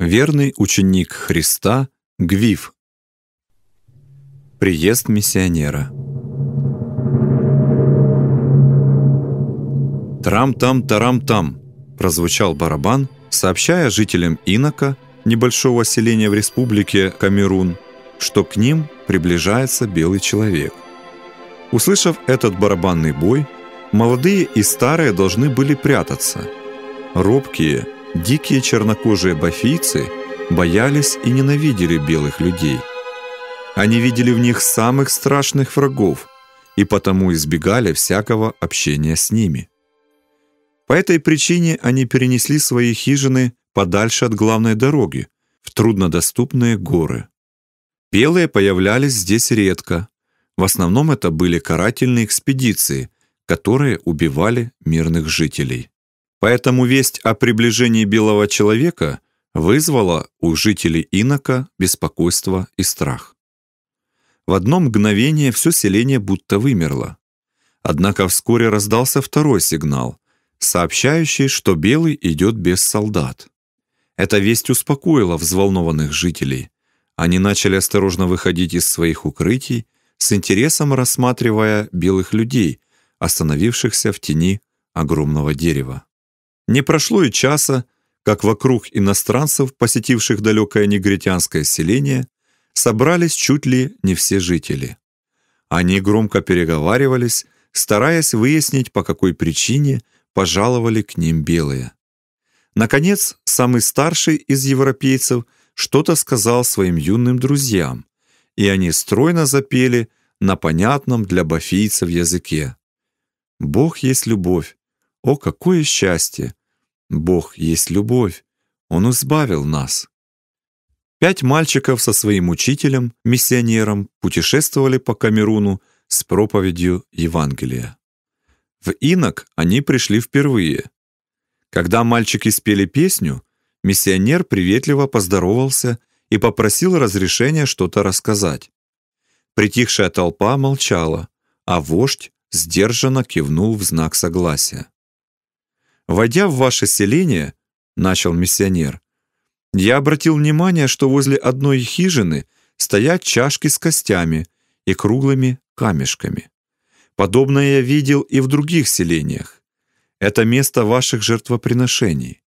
Верный ученик Христа Гвив. Приезд миссионера. «Трам-там-тарам-там» прозвучал барабан, сообщая жителям Инока, небольшого селения в республике Камерун, что к ним приближается белый человек. Услышав этот барабанный бой, молодые и старые должны были прятаться. Робкие – Дикие чернокожие бафийцы боялись и ненавидели белых людей. Они видели в них самых страшных врагов и потому избегали всякого общения с ними. По этой причине они перенесли свои хижины подальше от главной дороги, в труднодоступные горы. Белые появлялись здесь редко. В основном это были карательные экспедиции, которые убивали мирных жителей. Поэтому весть о приближении белого человека вызвала у жителей инока беспокойство и страх. В одно мгновение все селение будто вымерло. Однако вскоре раздался второй сигнал, сообщающий, что белый идет без солдат. Эта весть успокоила взволнованных жителей. Они начали осторожно выходить из своих укрытий, с интересом рассматривая белых людей, остановившихся в тени огромного дерева. Не прошло и часа, как вокруг иностранцев, посетивших далекое негритянское селение, собрались чуть ли не все жители. Они громко переговаривались, стараясь выяснить, по какой причине пожаловали к ним белые. Наконец, самый старший из европейцев что-то сказал своим юным друзьям, и они стройно запели на понятном для бафийцев языке. «Бог есть любовь! О, какое счастье! Бог есть любовь, Он избавил нас. Пять мальчиков со своим учителем, миссионером, путешествовали по Камеруну с проповедью Евангелия. В Инок они пришли впервые. Когда мальчики спели песню, миссионер приветливо поздоровался и попросил разрешения что-то рассказать. Притихшая толпа молчала, а вождь сдержанно кивнул в знак согласия. «Войдя в ваше селение, — начал миссионер, — я обратил внимание, что возле одной хижины стоят чашки с костями и круглыми камешками. Подобное я видел и в других селениях. Это место ваших жертвоприношений.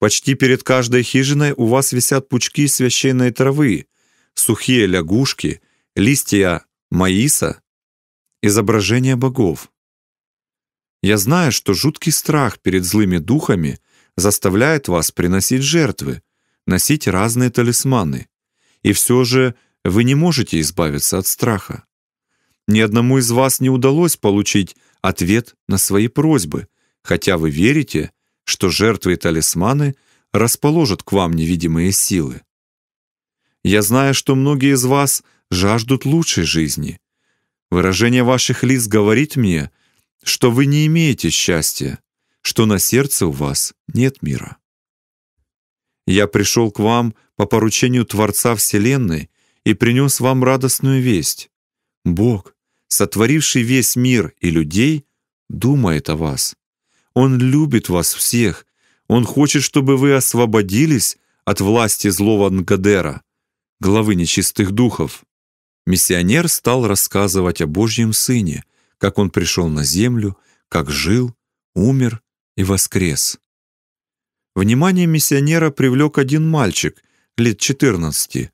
Почти перед каждой хижиной у вас висят пучки священной травы, сухие лягушки, листья маиса, изображения богов. Я знаю, что жуткий страх перед злыми духами заставляет вас приносить жертвы, носить разные талисманы. И все же вы не можете избавиться от страха. Ни одному из вас не удалось получить ответ на свои просьбы, хотя вы верите, что жертвы и талисманы расположат к вам невидимые силы. Я знаю, что многие из вас жаждут лучшей жизни. Выражение ваших лиц говорит мне — что вы не имеете счастья, что на сердце у вас нет мира. Я пришел к вам по поручению Творца Вселенной и принес вам радостную весть. Бог, сотворивший весь мир и людей, думает о вас. Он любит вас всех. Он хочет, чтобы вы освободились от власти злого Нгадера, главы нечистых духов. Миссионер стал рассказывать о Божьем Сыне — как он пришел на землю, как жил, умер и воскрес. Внимание миссионера привлек один мальчик, лет 14.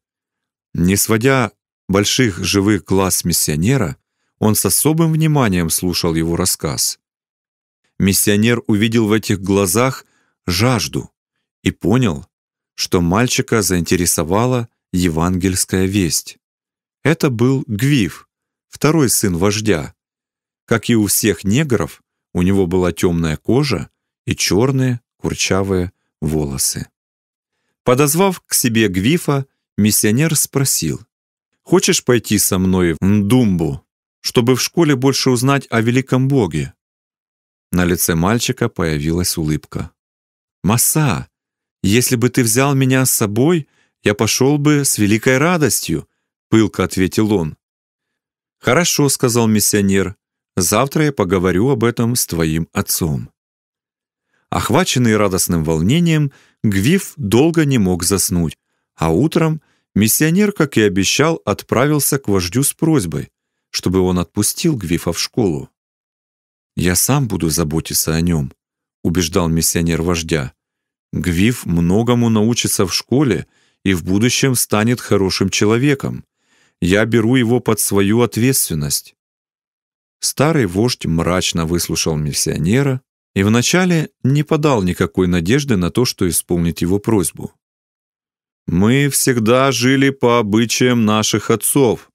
Не сводя больших живых глаз миссионера, он с особым вниманием слушал его рассказ. Миссионер увидел в этих глазах жажду и понял, что мальчика заинтересовала евангельская весть. Это был Гвив, второй сын вождя, как и у всех негров, у него была темная кожа и черные курчавые волосы. Подозвав к себе Гвифа, миссионер спросил, «Хочешь пойти со мной в Ндумбу, чтобы в школе больше узнать о великом боге?» На лице мальчика появилась улыбка. «Маса, если бы ты взял меня с собой, я пошел бы с великой радостью», — пылко ответил он. «Хорошо», — сказал миссионер, Завтра я поговорю об этом с твоим отцом». Охваченный радостным волнением, Гвиф долго не мог заснуть, а утром миссионер, как и обещал, отправился к вождю с просьбой, чтобы он отпустил Гвифа в школу. «Я сам буду заботиться о нем», — убеждал миссионер вождя. «Гвиф многому научится в школе и в будущем станет хорошим человеком. Я беру его под свою ответственность». Старый вождь мрачно выслушал миссионера и вначале не подал никакой надежды на то, что исполнить его просьбу. «Мы всегда жили по обычаям наших отцов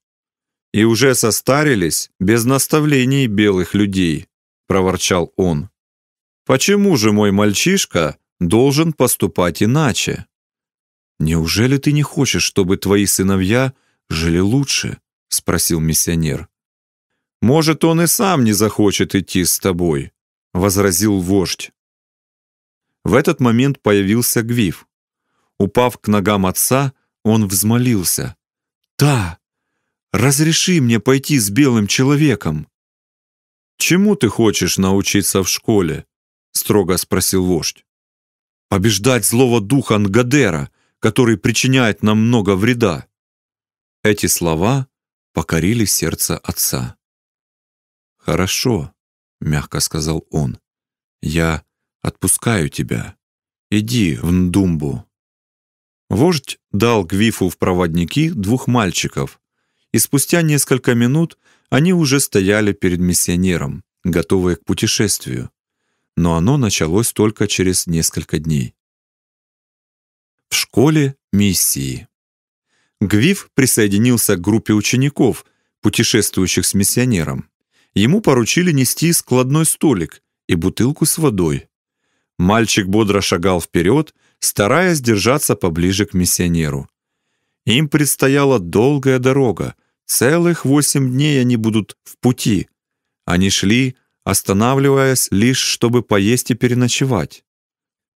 и уже состарились без наставлений белых людей», — проворчал он. «Почему же мой мальчишка должен поступать иначе?» «Неужели ты не хочешь, чтобы твои сыновья жили лучше?» — спросил миссионер. «Может, он и сам не захочет идти с тобой», — возразил вождь. В этот момент появился Гвиф. Упав к ногам отца, он взмолился. «Та, разреши мне пойти с белым человеком!» «Чему ты хочешь научиться в школе?» — строго спросил вождь. «Побеждать злого духа Нгадера, который причиняет нам много вреда!» Эти слова покорили сердце отца. «Хорошо», — мягко сказал он. «Я отпускаю тебя. Иди в Ндумбу». Вождь дал Гвифу в проводники двух мальчиков, и спустя несколько минут они уже стояли перед миссионером, готовые к путешествию. Но оно началось только через несколько дней. В школе миссии. Гвиф присоединился к группе учеников, путешествующих с миссионером. Ему поручили нести складной столик и бутылку с водой. Мальчик бодро шагал вперед, стараясь держаться поближе к миссионеру. Им предстояла долгая дорога. Целых восемь дней они будут в пути. Они шли, останавливаясь лишь, чтобы поесть и переночевать.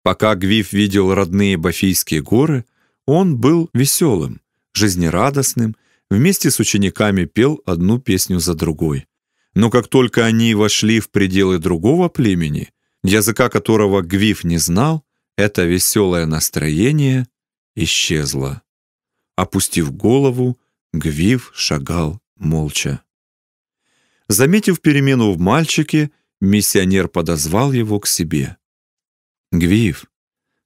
Пока Гвиф видел родные Бафийские горы, он был веселым, жизнерадостным, вместе с учениками пел одну песню за другой но как только они вошли в пределы другого племени, языка которого Гвиф не знал, это веселое настроение исчезло. Опустив голову, Гвиф шагал молча. Заметив перемену в мальчике, миссионер подозвал его к себе. «Гвиф,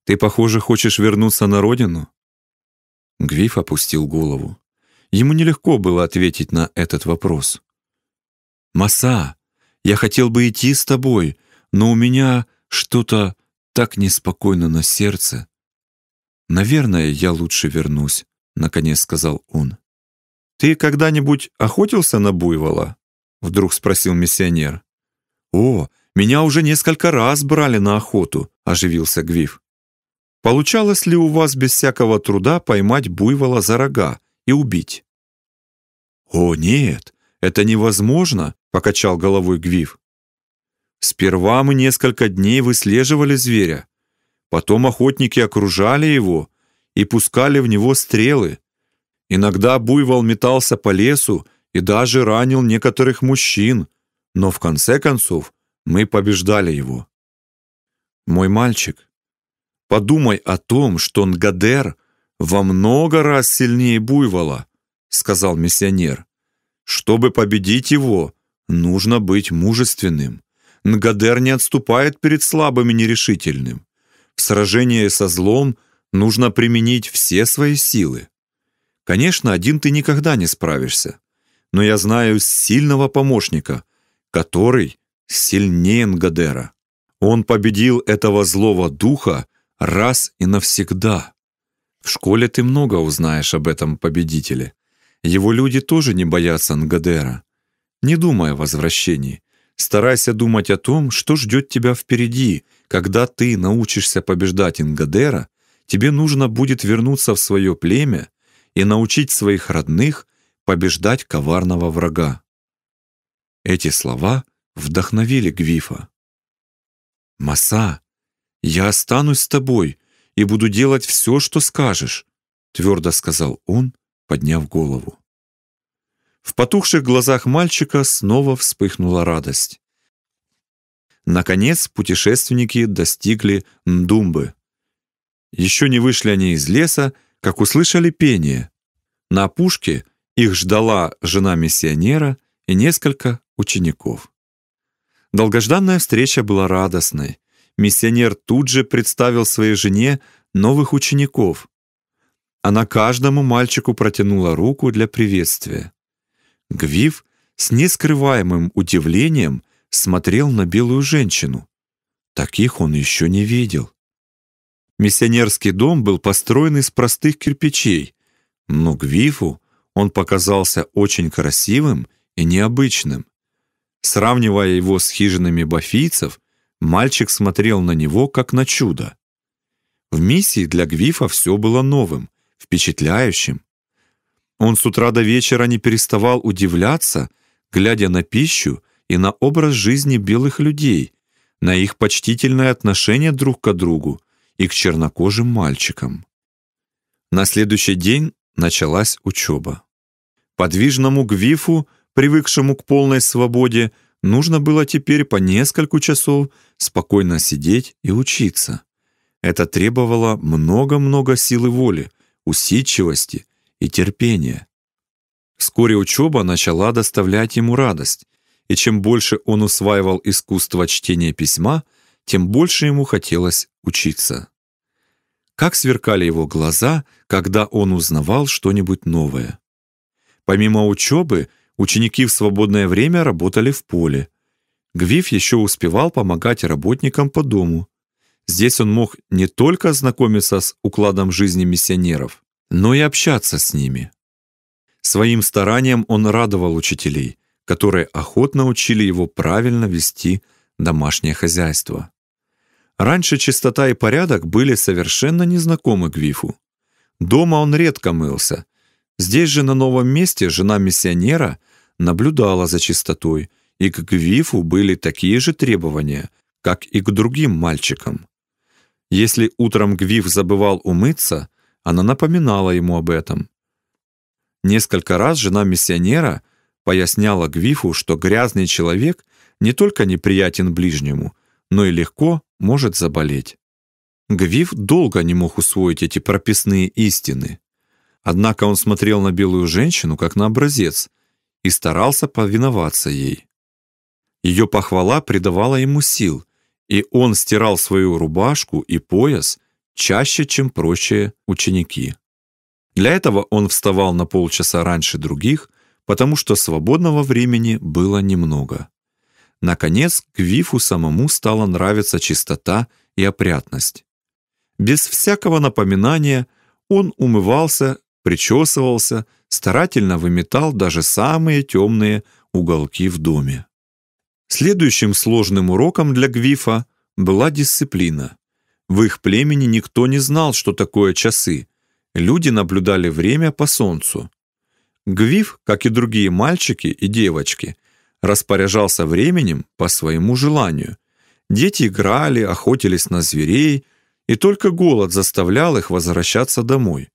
ты, похоже, хочешь вернуться на родину?» Гвиф опустил голову. Ему нелегко было ответить на этот вопрос. «Маса, я хотел бы идти с тобой, но у меня что-то так неспокойно на сердце». «Наверное, я лучше вернусь», — наконец сказал он. «Ты когда-нибудь охотился на буйвола?» — вдруг спросил миссионер. «О, меня уже несколько раз брали на охоту», — оживился Гвив. «Получалось ли у вас без всякого труда поймать буйвола за рога и убить?» «О, нет, это невозможно, покачал головой Гвив. Сперва мы несколько дней выслеживали зверя. Потом охотники окружали его и пускали в него стрелы. Иногда буйвол метался по лесу и даже ранил некоторых мужчин, но в конце концов мы побеждали его. Мой мальчик, подумай о том, что Нгадер во много раз сильнее буйвола, сказал миссионер. Чтобы победить его, Нужно быть мужественным. Нгадер не отступает перед слабым и нерешительным. В сражении со злом нужно применить все свои силы. Конечно, один ты никогда не справишься. Но я знаю сильного помощника, который сильнее Нгадера. Он победил этого злого духа раз и навсегда. В школе ты много узнаешь об этом победителе. Его люди тоже не боятся Нгадера не думай о возвращении. Старайся думать о том, что ждет тебя впереди. Когда ты научишься побеждать Ингадера, тебе нужно будет вернуться в свое племя и научить своих родных побеждать коварного врага. Эти слова вдохновили Гвифа. «Маса, я останусь с тобой и буду делать все, что скажешь», твердо сказал он, подняв голову. В потухших глазах мальчика снова вспыхнула радость. Наконец путешественники достигли Ндумбы. Еще не вышли они из леса, как услышали пение. На опушке их ждала жена миссионера и несколько учеников. Долгожданная встреча была радостной. Миссионер тут же представил своей жене новых учеников. Она каждому мальчику протянула руку для приветствия. Гвив с нескрываемым удивлением смотрел на белую женщину. Таких он еще не видел. Миссионерский дом был построен из простых кирпичей, но Гвифу он показался очень красивым и необычным. Сравнивая его с хижинами бафийцев, мальчик смотрел на него как на чудо. В миссии для Гвифа все было новым, впечатляющим он с утра до вечера не переставал удивляться, глядя на пищу и на образ жизни белых людей, на их почтительное отношение друг к другу и к чернокожим мальчикам. На следующий день началась учеба. Подвижному Гвифу, привыкшему к полной свободе, нужно было теперь по несколько часов спокойно сидеть и учиться. Это требовало много-много силы воли, усидчивости и терпение. Вскоре учеба начала доставлять ему радость, и чем больше он усваивал искусство чтения письма, тем больше ему хотелось учиться. Как сверкали его глаза, когда он узнавал что-нибудь новое. Помимо учебы, ученики в свободное время работали в поле. Гвиф еще успевал помогать работникам по дому. Здесь он мог не только ознакомиться с укладом жизни миссионеров, но и общаться с ними. Своим старанием он радовал учителей, которые охотно учили его правильно вести домашнее хозяйство. Раньше чистота и порядок были совершенно незнакомы Гвифу. Дома он редко мылся. Здесь же, на новом месте, жена миссионера наблюдала за чистотой, и к Гвифу были такие же требования, как и к другим мальчикам. Если утром Гвиф забывал умыться, она напоминала ему об этом. Несколько раз жена миссионера поясняла Гвифу, что грязный человек не только неприятен ближнему, но и легко может заболеть. Гвиф долго не мог усвоить эти прописные истины. Однако он смотрел на белую женщину как на образец и старался повиноваться ей. Ее похвала придавала ему сил, и он стирал свою рубашку и пояс, чаще, чем прочие ученики. Для этого он вставал на полчаса раньше других, потому что свободного времени было немного. Наконец, Гвифу самому стала нравиться чистота и опрятность. Без всякого напоминания он умывался, причесывался, старательно выметал даже самые темные уголки в доме. Следующим сложным уроком для Гвифа была дисциплина. В их племени никто не знал, что такое часы. Люди наблюдали время по солнцу. Гвив, как и другие мальчики и девочки, распоряжался временем по своему желанию. Дети играли, охотились на зверей, и только голод заставлял их возвращаться домой.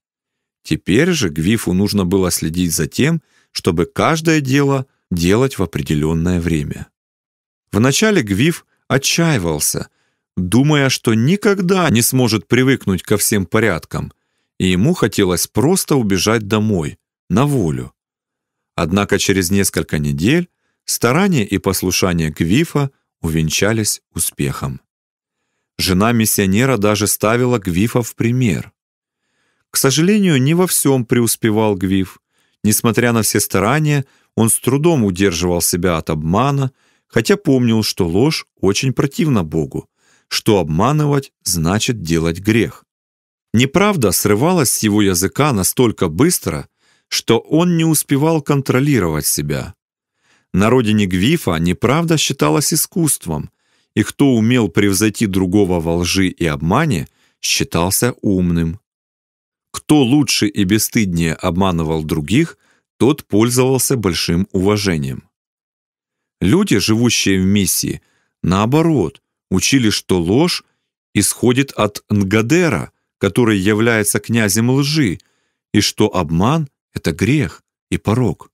Теперь же Гвифу нужно было следить за тем, чтобы каждое дело делать в определенное время. Вначале Гвиф отчаивался – думая, что никогда не сможет привыкнуть ко всем порядкам, и ему хотелось просто убежать домой, на волю. Однако через несколько недель старания и послушание Гвифа увенчались успехом. Жена миссионера даже ставила Гвифа в пример. К сожалению, не во всем преуспевал Гвиф. Несмотря на все старания, он с трудом удерживал себя от обмана, хотя помнил, что ложь очень противна Богу, что обманывать значит делать грех. Неправда срывалась с его языка настолько быстро, что он не успевал контролировать себя. На родине Гвифа неправда считалась искусством, и кто умел превзойти другого во лжи и обмане, считался умным. Кто лучше и бесстыднее обманывал других, тот пользовался большим уважением. Люди, живущие в миссии, наоборот, учили, что ложь исходит от Нгадера, который является князем лжи, и что обман — это грех и порог.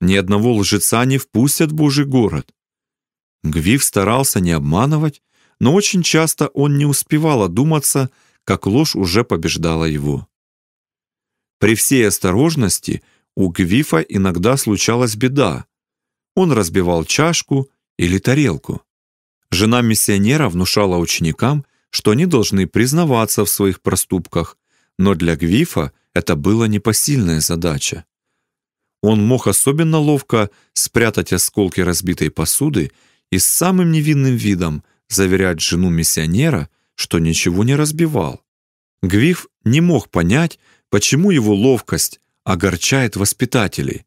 Ни одного лжеца не впустят в Божий город. Гвив старался не обманывать, но очень часто он не успевал одуматься, как ложь уже побеждала его. При всей осторожности у Гвифа иногда случалась беда. Он разбивал чашку или тарелку. Жена миссионера внушала ученикам, что они должны признаваться в своих проступках, но для Гвифа это была непосильная задача. Он мог особенно ловко спрятать осколки разбитой посуды и с самым невинным видом заверять жену миссионера, что ничего не разбивал. Гвиф не мог понять, почему его ловкость огорчает воспитателей,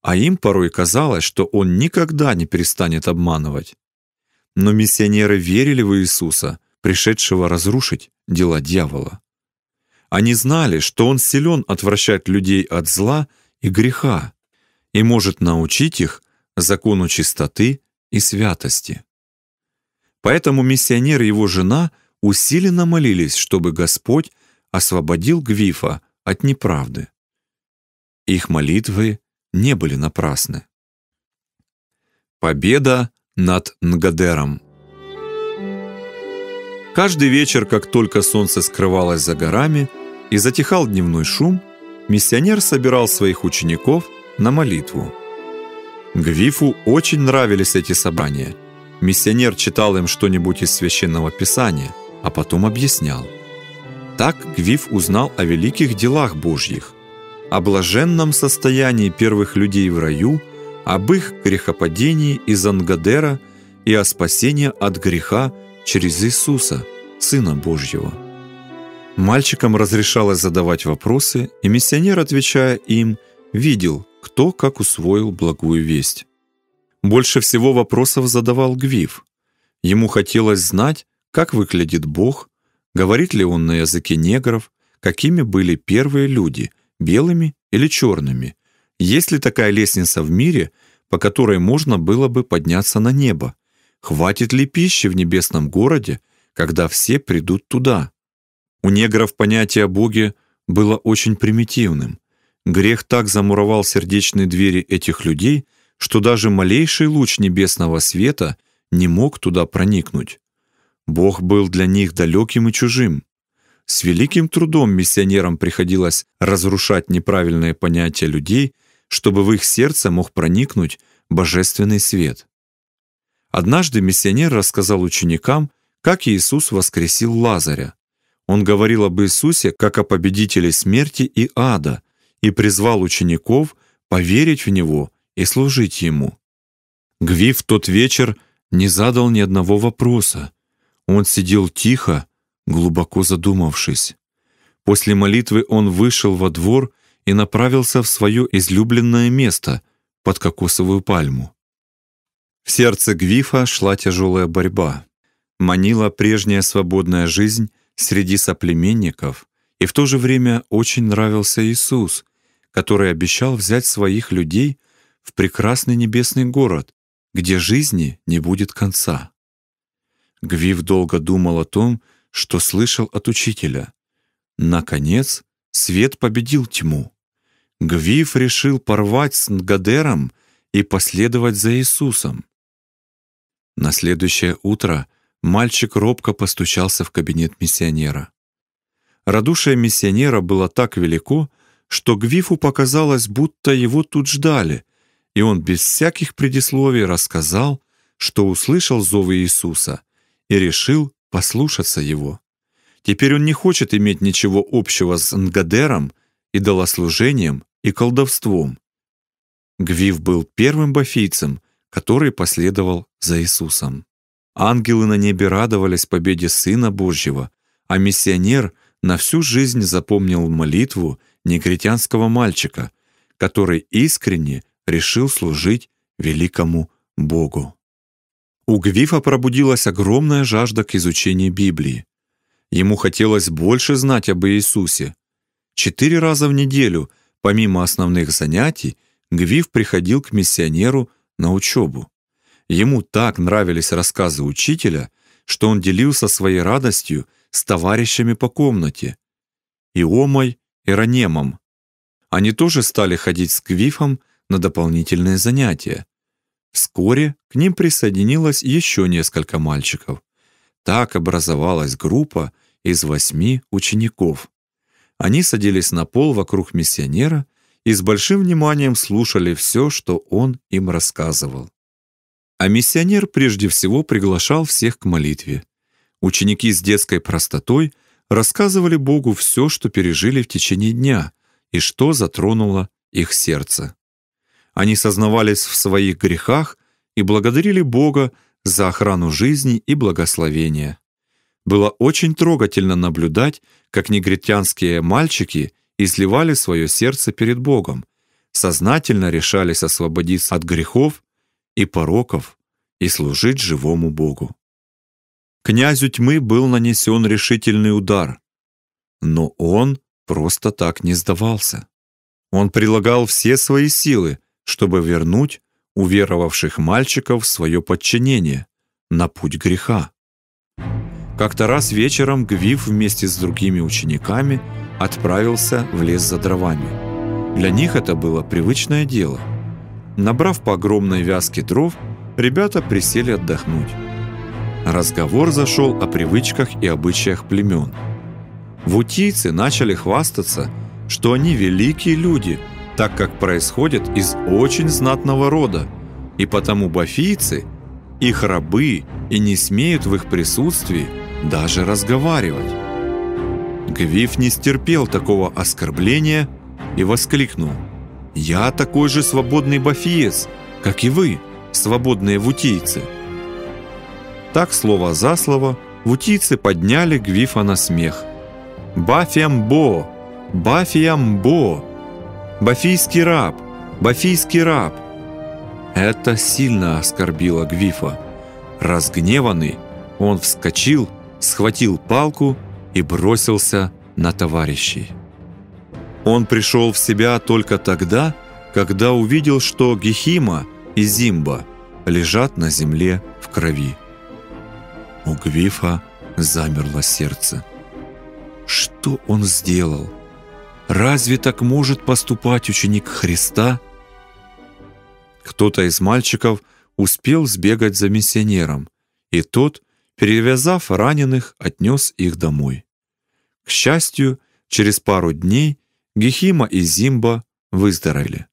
а им порой казалось, что он никогда не перестанет обманывать но миссионеры верили в Иисуса, пришедшего разрушить дела дьявола. Они знали, что он силен отвращать людей от зла и греха и может научить их закону чистоты и святости. Поэтому миссионер и его жена усиленно молились, чтобы Господь освободил Гвифа от неправды. Их молитвы не были напрасны. Победа над Нгадером. Каждый вечер, как только солнце скрывалось за горами и затихал дневной шум, миссионер собирал своих учеников на молитву. Гвифу очень нравились эти собрания. Миссионер читал им что-нибудь из священного писания, а потом объяснял. Так Гвиф узнал о великих делах Божьих, о блаженном состоянии первых людей в раю – об их грехопадении из Ангадера и о спасении от греха через Иисуса, Сына Божьего. Мальчикам разрешалось задавать вопросы, и миссионер, отвечая им, видел, кто как усвоил благую весть. Больше всего вопросов задавал Гвив. Ему хотелось знать, как выглядит Бог, говорит ли он на языке негров, какими были первые люди, белыми или черными, есть ли такая лестница в мире, по которой можно было бы подняться на небо. Хватит ли пищи в небесном городе, когда все придут туда? У негров понятие о Боге было очень примитивным. Грех так замуровал сердечные двери этих людей, что даже малейший луч небесного света не мог туда проникнуть. Бог был для них далеким и чужим. С великим трудом миссионерам приходилось разрушать неправильные понятия людей чтобы в их сердце мог проникнуть божественный свет. Однажды миссионер рассказал ученикам, как Иисус воскресил Лазаря. Он говорил об Иисусе как о победителе смерти и ада и призвал учеников поверить в Него и служить Ему. Гви в тот вечер не задал ни одного вопроса. Он сидел тихо, глубоко задумавшись. После молитвы он вышел во двор и направился в свое излюбленное место — под кокосовую пальму. В сердце Гвифа шла тяжелая борьба. Манила прежняя свободная жизнь среди соплеменников, и в то же время очень нравился Иисус, который обещал взять своих людей в прекрасный небесный город, где жизни не будет конца. Гвиф долго думал о том, что слышал от учителя. Наконец, Свет победил тьму. Гвиф решил порвать с Нгадером и последовать за Иисусом. На следующее утро мальчик робко постучался в кабинет миссионера. Радушие миссионера было так велико, что Гвифу показалось, будто его тут ждали, и он без всяких предисловий рассказал, что услышал зов Иисуса и решил послушаться его. Теперь он не хочет иметь ничего общего с Нгадером, идолослужением и колдовством. Гвив был первым бафийцем, который последовал за Иисусом. Ангелы на небе радовались победе Сына Божьего, а миссионер на всю жизнь запомнил молитву негритянского мальчика, который искренне решил служить великому Богу. У Гвифа пробудилась огромная жажда к изучению Библии. Ему хотелось больше знать об Иисусе. Четыре раза в неделю, помимо основных занятий, Гвив приходил к миссионеру на учебу. Ему так нравились рассказы учителя, что он делился своей радостью с товарищами по комнате, Иомой и Ранемом. Они тоже стали ходить с Гвифом на дополнительные занятия. Вскоре к ним присоединилось еще несколько мальчиков. Так образовалась группа из восьми учеников. Они садились на пол вокруг миссионера и с большим вниманием слушали все, что он им рассказывал. А миссионер прежде всего приглашал всех к молитве. Ученики с детской простотой рассказывали Богу все, что пережили в течение дня и что затронуло их сердце. Они сознавались в своих грехах и благодарили Бога за охрану жизни и благословения. Было очень трогательно наблюдать, как негритянские мальчики изливали свое сердце перед Богом, сознательно решались освободиться от грехов и пороков и служить живому Богу. Князю тьмы был нанесен решительный удар, но он просто так не сдавался. Он прилагал все свои силы, чтобы вернуть уверовавших мальчиков в свое подчинение на путь греха. Как-то раз вечером Гвив вместе с другими учениками отправился в лес за дровами. Для них это было привычное дело. Набрав по огромной вязке дров, ребята присели отдохнуть. Разговор зашел о привычках и обычаях племен. Вутийцы начали хвастаться, что они великие люди, так как происходят из очень знатного рода, и потому бафийцы – их рабы и не смеют в их присутствии даже разговаривать. Гвиф не стерпел такого оскорбления и воскликнул. «Я такой же свободный бафиец, как и вы, свободные вутийцы!» Так слово за слово вутийцы подняли Гвифа на смех. «Бафиамбо! Бафиамбо! Бафийский раб! Бафийский раб!» Это сильно оскорбило Гвифа. Разгневанный, он вскочил и схватил палку и бросился на товарищей. Он пришел в себя только тогда, когда увидел, что Гехима и Зимба лежат на земле в крови. У Гвифа замерло сердце. Что он сделал? Разве так может поступать ученик Христа? Кто-то из мальчиков успел сбегать за миссионером, и тот перевязав раненых, отнес их домой. К счастью, через пару дней Гехима и Зимба выздоровели.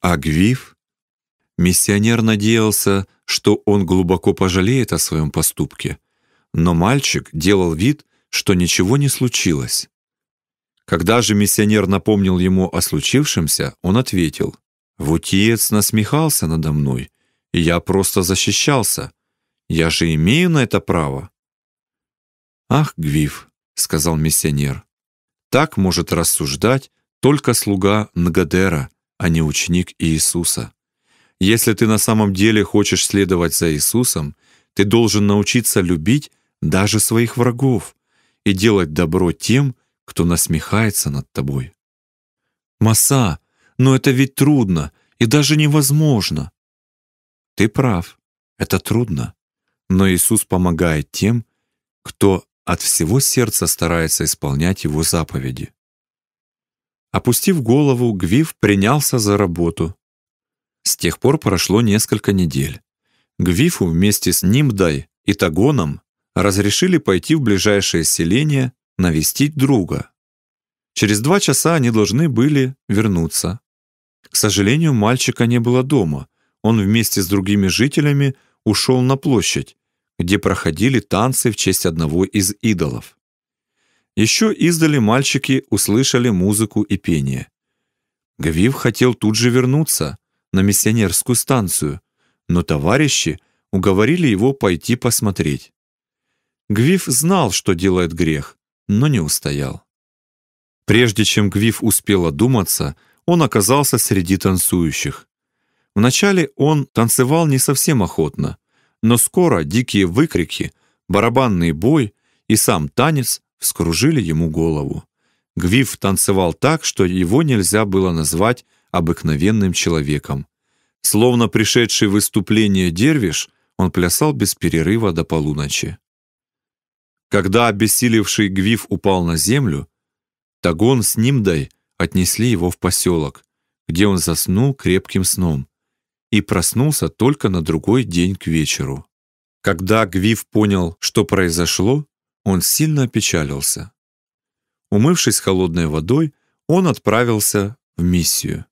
А Гвив? Миссионер надеялся, что он глубоко пожалеет о своем поступке, но мальчик делал вид, что ничего не случилось. Когда же миссионер напомнил ему о случившемся, он ответил, «Вутиец насмехался надо мной, и я просто защищался. Я же имею на это право». «Ах, Гвиф», — сказал миссионер, — «так может рассуждать только слуга Нгадера, а не ученик Иисуса. Если ты на самом деле хочешь следовать за Иисусом, ты должен научиться любить даже своих врагов и делать добро тем, кто насмехается над тобой. Маса, но это ведь трудно и даже невозможно. Ты прав, это трудно но Иисус помогает тем, кто от всего сердца старается исполнять Его заповеди. Опустив голову, Гвив принялся за работу. С тех пор прошло несколько недель. Гвифу вместе с Нимдай и Тагоном разрешили пойти в ближайшее селение навестить друга. Через два часа они должны были вернуться. К сожалению, мальчика не было дома. Он вместе с другими жителями ушел на площадь, где проходили танцы в честь одного из идолов. Еще издали мальчики услышали музыку и пение. Гвив хотел тут же вернуться на миссионерскую станцию, но товарищи уговорили его пойти посмотреть. Гвив знал, что делает грех, но не устоял. Прежде чем Гвив успел одуматься, он оказался среди танцующих. Вначале он танцевал не совсем охотно, но скоро дикие выкрики, барабанный бой и сам танец вскружили ему голову. Гвиф танцевал так, что его нельзя было назвать обыкновенным человеком. Словно пришедший в выступление дервиш, он плясал без перерыва до полуночи. Когда обессилевший Гвиф упал на землю, Тагон с Нимдой отнесли его в поселок, где он заснул крепким сном, и проснулся только на другой день к вечеру. Когда Гвив понял, что произошло, он сильно опечалился. Умывшись холодной водой, он отправился в миссию.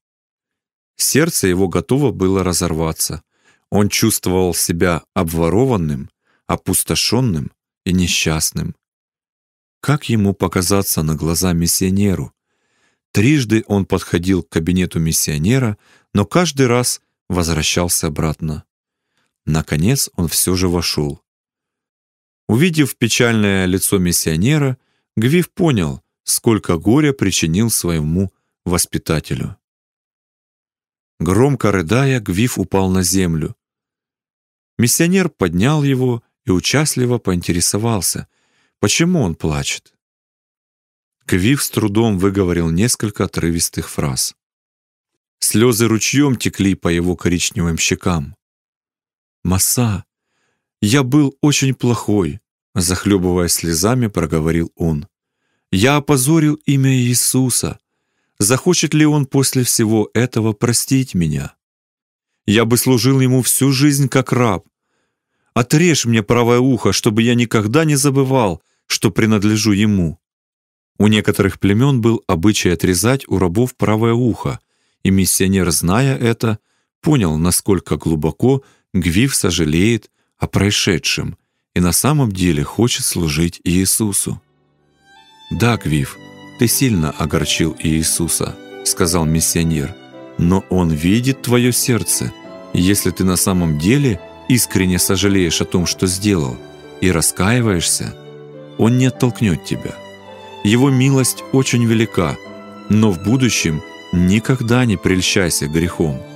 Сердце его готово было разорваться. Он чувствовал себя обворованным, опустошенным и несчастным. Как ему показаться на глаза миссионеру? Трижды он подходил к кабинету миссионера, но каждый раз возвращался обратно. Наконец он все же вошел. Увидев печальное лицо миссионера, Гвив понял, сколько горя причинил своему воспитателю. Громко рыдая, Гвив упал на землю. Миссионер поднял его и участливо поинтересовался, почему он плачет. Гвив с трудом выговорил несколько отрывистых фраз. Слезы ручьем текли по его коричневым щекам. «Маса, я был очень плохой», — Захлебывая слезами, проговорил он. «Я опозорил имя Иисуса. Захочет ли он после всего этого простить меня? Я бы служил ему всю жизнь как раб. Отрежь мне правое ухо, чтобы я никогда не забывал, что принадлежу ему». У некоторых племен был обычай отрезать у рабов правое ухо — и миссионер, зная это, понял, насколько глубоко Гвив сожалеет о происшедшем и на самом деле хочет служить Иисусу. «Да, Гвив, ты сильно огорчил Иисуса», — сказал миссионер, «но Он видит твое сердце. Если ты на самом деле искренне сожалеешь о том, что сделал, и раскаиваешься, Он не оттолкнет тебя. Его милость очень велика, но в будущем Никогда не прельщайся грехом –